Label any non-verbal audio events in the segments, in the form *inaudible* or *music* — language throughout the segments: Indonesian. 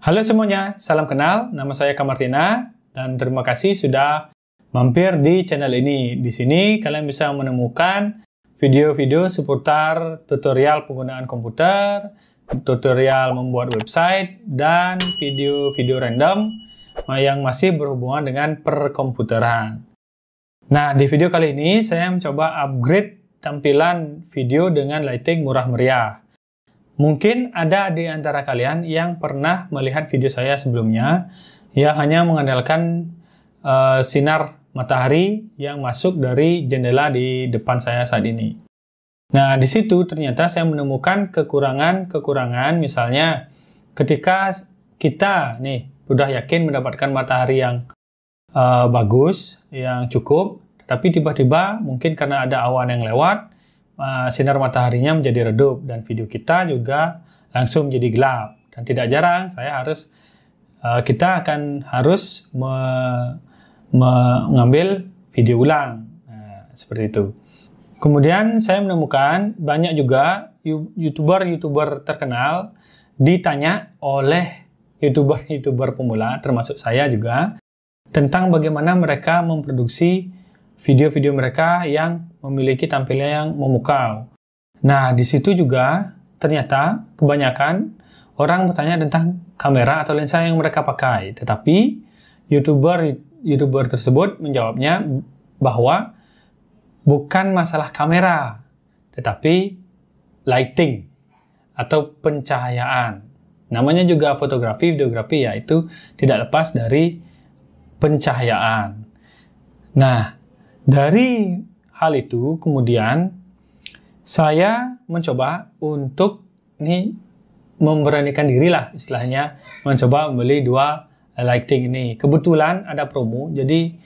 Halo semuanya, salam kenal. Nama saya Kamartina dan terima kasih sudah mampir di channel ini. Di sini kalian bisa menemukan video-video seputar tutorial penggunaan komputer, tutorial membuat website, dan video-video random yang masih berhubungan dengan perkomputeran. Nah, di video kali ini saya mencoba upgrade tampilan video dengan lighting murah meriah. Mungkin ada di antara kalian yang pernah melihat video saya sebelumnya yang hanya mengandalkan uh, sinar matahari yang masuk dari jendela di depan saya saat ini. Nah, di situ ternyata saya menemukan kekurangan-kekurangan misalnya ketika kita nih sudah yakin mendapatkan matahari yang uh, bagus, yang cukup, tapi tiba-tiba mungkin karena ada awan yang lewat, eh, sinar mataharinya menjadi redup dan video kita juga langsung menjadi gelap. Dan tidak jarang saya harus eh, kita akan harus me, mengambil video ulang nah, seperti itu. Kemudian saya menemukan banyak juga youtuber-youtuber terkenal ditanya oleh youtuber-youtuber pemula termasuk saya juga tentang bagaimana mereka memproduksi video-video mereka yang memiliki tampilan yang memukau. Nah, di situ juga ternyata kebanyakan orang bertanya tentang kamera atau lensa yang mereka pakai. Tetapi YouTuber YouTuber tersebut menjawabnya bahwa bukan masalah kamera, tetapi lighting atau pencahayaan. Namanya juga fotografi, videografi yaitu tidak lepas dari pencahayaan. Nah, dari hal itu kemudian saya mencoba untuk ini memberanikan lah istilahnya mencoba membeli dua lighting ini. Kebetulan ada promo jadi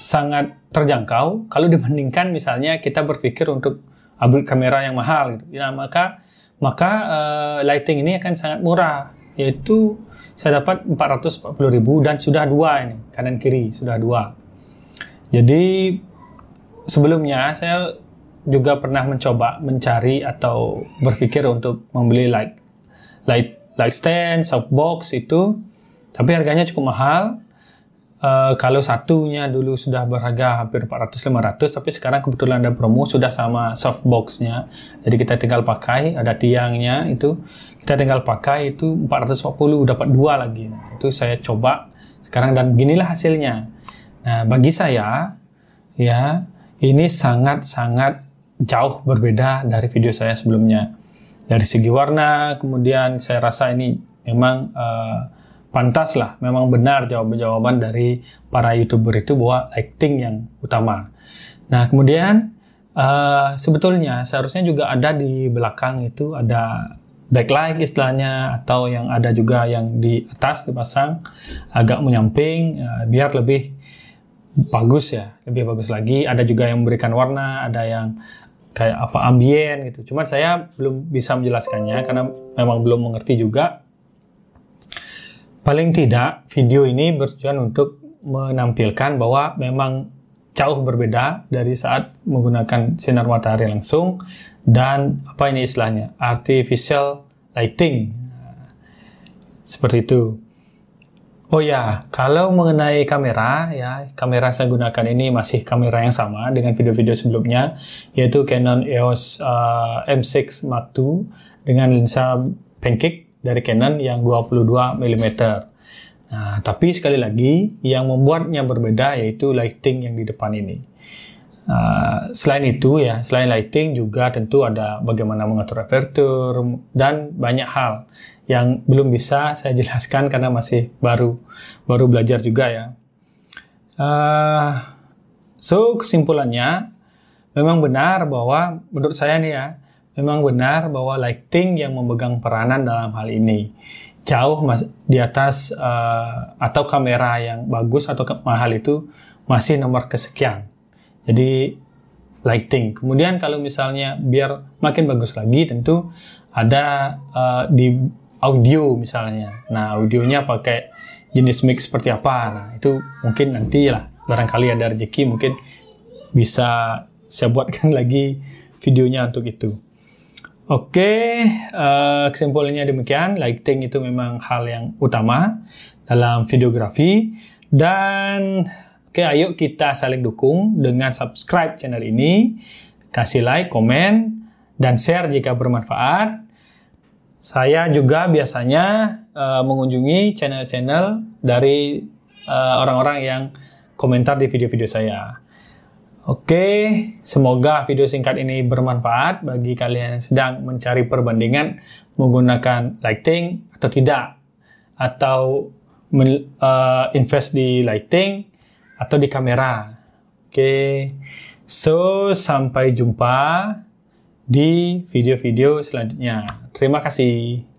sangat terjangkau kalau dibandingkan misalnya kita berpikir untuk upgrade kamera yang mahal gitu. Nah, maka maka uh, lighting ini akan sangat murah yaitu saya dapat 440.000 dan sudah dua ini kanan kiri sudah dua. Jadi sebelumnya saya juga pernah mencoba mencari atau berpikir untuk membeli light light light stand, softbox itu, tapi harganya cukup mahal. Uh, kalau satunya dulu sudah berharga hampir 400-500, tapi sekarang kebetulan ada promo sudah sama softboxnya. Jadi kita tinggal pakai, ada tiangnya itu, kita tinggal pakai itu 440 dapat dua lagi. itu saya coba sekarang dan beginilah hasilnya. Nah bagi saya ya ini sangat-sangat jauh berbeda dari video saya sebelumnya. Dari segi warna, kemudian saya rasa ini memang uh, pantas lah, memang benar jawaban-jawaban dari para youtuber itu bahwa lighting yang utama. Nah kemudian uh, sebetulnya seharusnya juga ada di belakang itu ada backlight istilahnya atau yang ada juga yang di atas dipasang agak menyamping uh, biar lebih bagus ya lebih bagus lagi ada juga yang memberikan warna ada yang kayak apa ambien gitu cuman saya belum bisa menjelaskannya karena memang belum mengerti juga paling tidak video ini bertujuan untuk menampilkan bahwa memang jauh berbeda dari saat menggunakan sinar matahari langsung dan apa ini istilahnya artificial lighting nah, seperti itu Oh ya, kalau mengenai kamera ya, kamera saya gunakan ini masih kamera yang sama dengan video-video sebelumnya, yaitu Canon EOS uh, eh, M6 Mark II dengan lensa pancake dari Canon yang 22 mm. Nah, tapi sekali lagi yang membuatnya berbeda yaitu lighting yang di depan ini. Uh, selain itu ya, selain lighting juga tentu ada bagaimana mengatur aperture dan banyak hal yang belum bisa saya *laughs* jelaskan karena masih baru baru belajar juga ya. Uh, so kesimpulannya memang benar bahwa menurut saya nih ya, memang benar bahwa lighting yang memegang peranan dalam hal ini jauh mas di atas uh, atau kamera yang bagus atau mahal itu masih nomor kesekian jadi lighting. Kemudian kalau misalnya biar makin bagus lagi tentu ada uh, di audio misalnya. Nah, audionya pakai jenis mix seperti apa. Nah, itu mungkin nanti lah barangkali ada rezeki mungkin bisa saya buatkan *laughs* lagi videonya untuk itu. Oke, okay, uh, eh, kesimpulannya demikian. Lighting itu memang hal yang utama dalam videografi dan Oke, ayo kita saling dukung dengan subscribe channel ini, kasih like, komen, dan share jika bermanfaat. Saya juga biasanya uh, mengunjungi channel-channel dari orang eh, orang-orang yang komentar di video-video saya. Oke, semoga video singkat ini bermanfaat bagi kalian yang sedang mencari perbandingan menggunakan lighting atau tidak, atau uh, invest di lighting atau di kamera. Oke. So, sampai jumpa di video-video selanjutnya. Terima kasih.